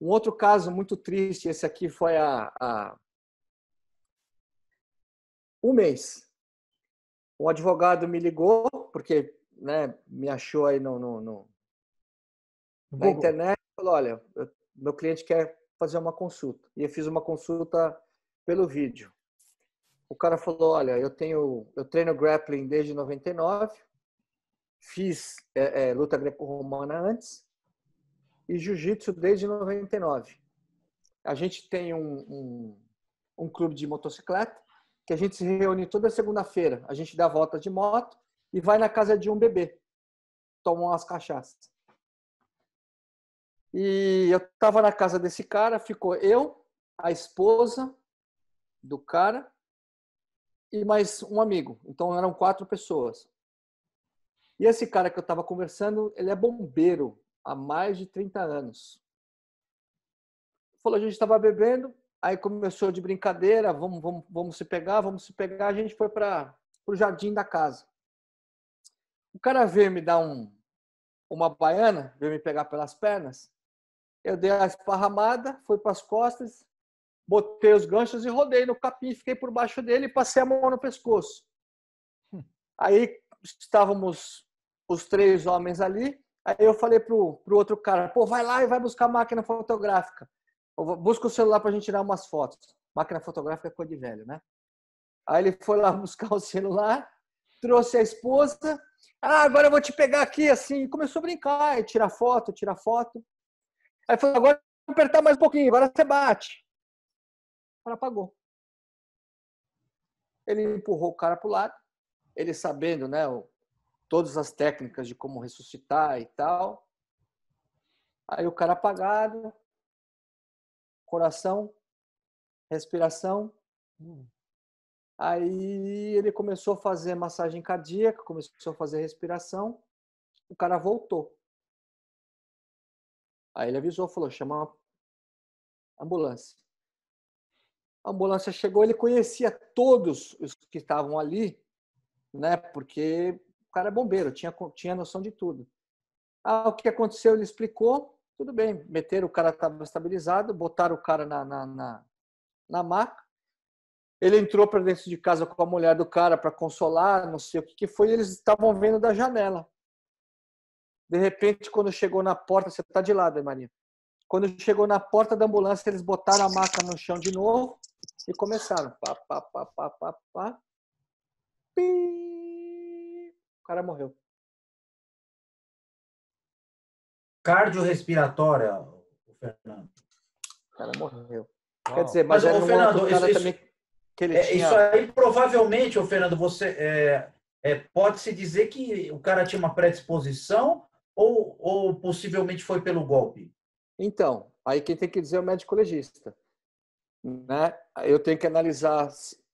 Um outro caso muito triste, esse aqui foi há, um mês. Um advogado me ligou, porque né, me achou aí no, no, no na internet, falou, olha, meu cliente quer fazer uma consulta. E eu fiz uma consulta pelo vídeo. O cara falou, olha, eu tenho, eu treino grappling desde 99, fiz é, é, luta greco-romana antes, e jiu-jitsu desde 99. A gente tem um, um, um clube de motocicleta que a gente se reúne toda segunda-feira. A gente dá volta de moto e vai na casa de um bebê. Tomam umas cachaças. E eu estava na casa desse cara, ficou eu, a esposa do cara e mais um amigo. Então eram quatro pessoas. E esse cara que eu estava conversando, ele é bombeiro há mais de 30 anos. Falou, a gente estava bebendo, aí começou de brincadeira, vamos, vamos, vamos se pegar, vamos se pegar. A gente foi para o jardim da casa. O cara veio me dar um, uma baiana, veio me pegar pelas pernas. Eu dei a esparramada, fui para as costas, botei os ganchos e rodei no capim, fiquei por baixo dele e passei a mão no pescoço. Hum. Aí estávamos os três homens ali, Aí eu falei pro, pro outro cara, pô, vai lá e vai buscar a máquina fotográfica. Busca o celular pra gente tirar umas fotos. Máquina fotográfica é coisa de velho, né? Aí ele foi lá buscar o celular, trouxe a esposa. Ah, agora eu vou te pegar aqui, assim. começou a brincar, e é, tirar foto, tirar foto. Aí falou, agora vou apertar mais um pouquinho, agora você bate. Ela apagou. Ele empurrou o cara pro lado. Ele sabendo, né, todas as técnicas de como ressuscitar e tal. Aí o cara apagado, coração, respiração. Hum. Aí ele começou a fazer massagem cardíaca, começou a fazer respiração. O cara voltou. Aí ele avisou, falou: chama a ambulância. A ambulância chegou, ele conhecia todos os que estavam ali, né? Porque o cara é bombeiro, tinha, tinha noção de tudo. Ah, o que aconteceu? Ele explicou, tudo bem, meteram o cara estava estabilizado, botaram o cara na, na, na, na maca. Ele entrou para dentro de casa com a mulher do cara para consolar, não sei o que, que foi, eles estavam vendo da janela. De repente, quando chegou na porta, você está de lado, Maria. Quando chegou na porta da ambulância, eles botaram a maca no chão de novo e começaram. Pá, pá, pá, pá, pá, pá. Pim cara morreu. Cardiorrespiratória, o Fernando. O cara morreu. Uau. Quer dizer, mas, mas era o Fernando, isso, isso, também que ele é, tinha... isso aí provavelmente, o Fernando, você é, é, pode-se dizer que o cara tinha uma predisposição ou, ou possivelmente foi pelo golpe? Então, aí quem tem que dizer é o médico legista. Né? Eu tenho que analisar,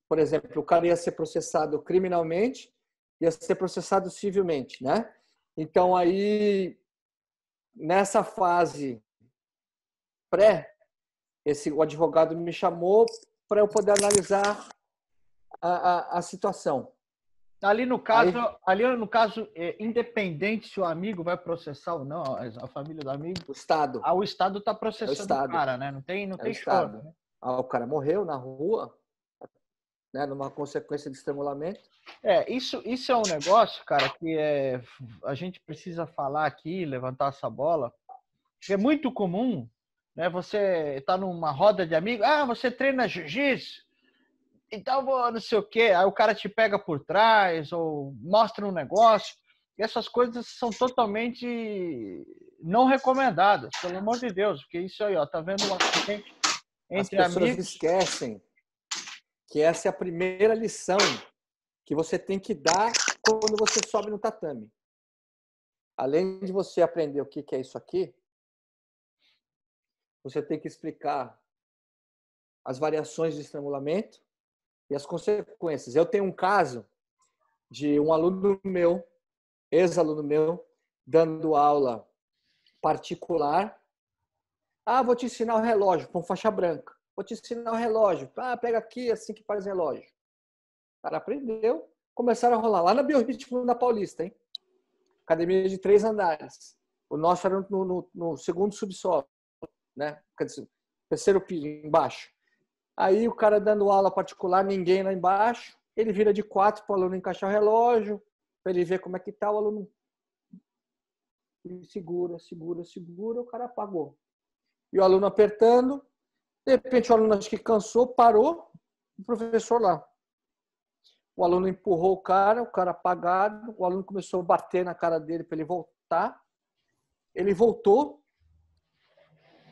por exemplo, o cara ia ser processado criminalmente ia ser processado civilmente, né? Então aí nessa fase pré, esse o advogado me chamou para eu poder analisar a, a, a situação. Ali no caso, aí, ali no caso, é, independente se o amigo vai processar ou não, a família do amigo. O Estado. Ah, o Estado está processando é o, estado. O cara, né? Não tem, não é tem o choro, né? ah, o cara morreu na rua, né, numa consequência de estrangulamento. É, isso, isso é um negócio, cara, que é, a gente precisa falar aqui, levantar essa bola, que é muito comum, né, você tá numa roda de amigos, ah, você treina jiu-jitsu, então vou não sei o quê, aí o cara te pega por trás ou mostra um negócio, e essas coisas são totalmente não recomendadas, pelo amor de Deus, porque isso aí, ó, tá vendo um acidente entre As pessoas amigos. esquecem que essa é a primeira lição que você tem que dar quando você sobe no tatame. Além de você aprender o que é isso aqui, você tem que explicar as variações de estrangulamento e as consequências. Eu tenho um caso de um aluno meu, ex-aluno meu, dando aula particular. Ah, vou te ensinar o relógio com faixa branca. Vou te ensinar o um relógio. Ah, pega aqui, é assim que faz relógio. O cara aprendeu. Começaram a rolar lá na Biorritmo da Paulista, hein? Academia de três andares. O nosso era no, no, no segundo subsolo, né? Quer dizer, terceiro piso, embaixo. Aí o cara dando aula particular, ninguém lá embaixo. Ele vira de quatro para o aluno encaixar o relógio, para ele ver como é que tá o aluno. Ele segura, segura, segura, o cara apagou. E o aluno apertando, de repente, o aluno acho que cansou, parou, o professor lá. O aluno empurrou o cara, o cara apagado, o aluno começou a bater na cara dele para ele voltar. Ele voltou,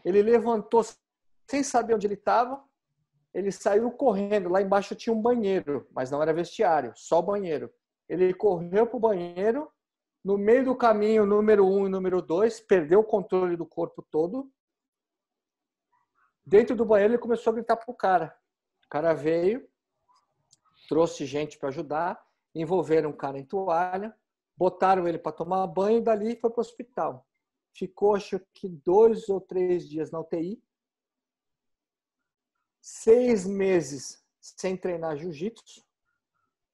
ele levantou sem saber onde ele estava, ele saiu correndo. Lá embaixo tinha um banheiro, mas não era vestiário, só banheiro. Ele correu para o banheiro, no meio do caminho, número um e número dois, perdeu o controle do corpo todo, Dentro do banheiro, ele começou a gritar pro cara. O cara veio, trouxe gente para ajudar, envolveram o cara em toalha, botaram ele para tomar banho e dali foi para o hospital. Ficou, acho que, dois ou três dias na UTI. Seis meses sem treinar jiu-jitsu,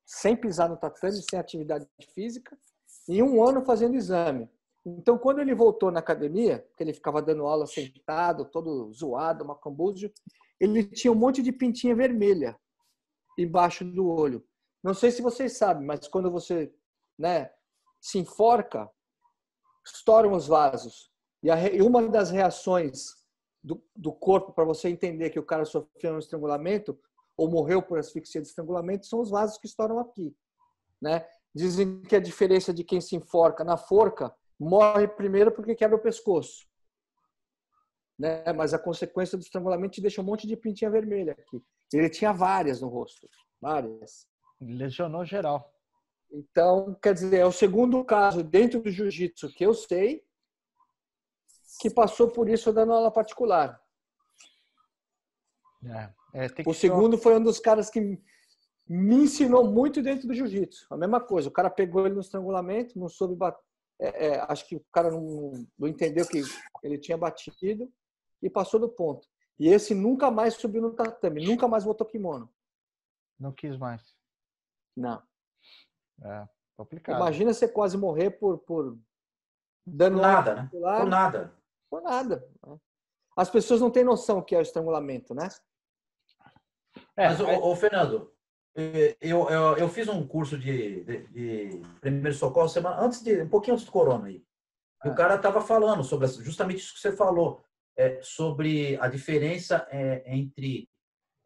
sem pisar no tatame, sem atividade física, e um ano fazendo exame. Então, quando ele voltou na academia, que ele ficava dando aula sentado, todo zoado, macambúzio, ele tinha um monte de pintinha vermelha embaixo do olho. Não sei se vocês sabem, mas quando você né, se enforca, estouram os vasos. E, uma das reações do, do corpo para você entender que o cara sofreu um estrangulamento ou morreu por asfixia de estrangulamento são os vasos que estouram aqui. Né? Dizem que a diferença de quem se enforca na forca morre primeiro porque quebra o pescoço. Né? Mas a consequência do estrangulamento te deixa um monte de pintinha vermelha aqui. Ele tinha várias no rosto, várias. Lesionou geral. Então, quer dizer, é o segundo caso dentro do jiu-jitsu que eu sei que passou por isso dando aula particular. É, é, o segundo ser... foi um dos caras que me ensinou muito dentro do jiu-jitsu. A mesma coisa, o cara pegou ele no estrangulamento, não soube bater é, é, acho que o cara não, não entendeu que ele tinha batido e passou do ponto. E esse nunca mais subiu no tatame, nunca mais botou kimono. Não quis mais. Não. É, complicado. Imagina você quase morrer por, por nada, né? Por nada. Por nada. As pessoas não têm noção que é o estrangulamento, né? É, Mas, é... Ô, ô, Fernando, eh, eu, eu, eu, fiz um curso de, de, de primeiro socorro semana antes de um pouquinho antes do corona aí. E o ah. cara estava falando sobre justamente isso que você falou é, sobre a diferença é, entre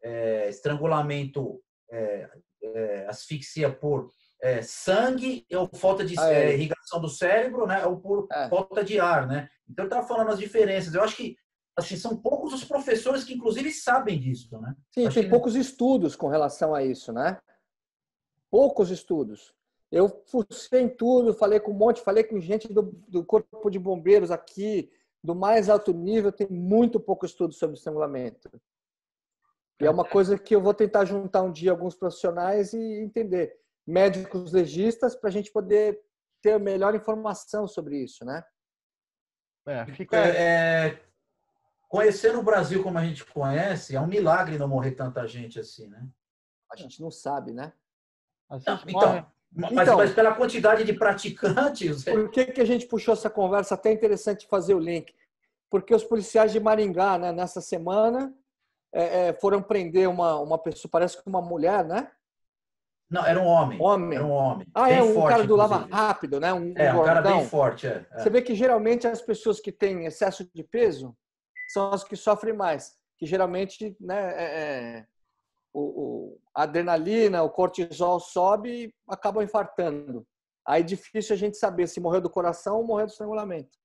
é, estrangulamento, é, é, asfixia por é, sangue ou falta de ah, irrigação do cérebro, né? Ou por ah. falta de ar, né? Então ele estava falando as diferenças. Eu acho que assim, são poucos os professores que, inclusive, sabem disso, né? Sim, Acho tem que... poucos estudos com relação a isso, né? Poucos estudos. Eu fui em tudo, falei com um monte, falei com gente do, do Corpo de Bombeiros aqui, do mais alto nível, tem muito pouco estudo sobre estrangulamento. E é uma é. coisa que eu vou tentar juntar um dia alguns profissionais e entender. Médicos legistas, para a gente poder ter a melhor informação sobre isso, né? É, fica... É, é conhecer o Brasil como a gente conhece, é um milagre não morrer tanta gente assim, né? A gente não sabe, né? Não, então, mas, então, mas, pela quantidade de praticantes. É Por que, que a gente puxou essa conversa? Até interessante fazer o link. Porque os policiais de Maringá, né, nessa semana, é, é foram prender uma, uma pessoa, parece que uma mulher, né? Não, era um homem. Homem. Era um homem. Ah, é, bem é um forte, cara do inclusive. Lava Rápido, né? Um, é, um, um cara bem forte. É, é. Você vê que geralmente as pessoas que têm excesso de peso são as que sofrem mais, que geralmente né, é, é o, o, a adrenalina, o cortisol sobe e acabam infartando. Aí é difícil a gente saber se morreu do coração ou morreu do estrangulamento.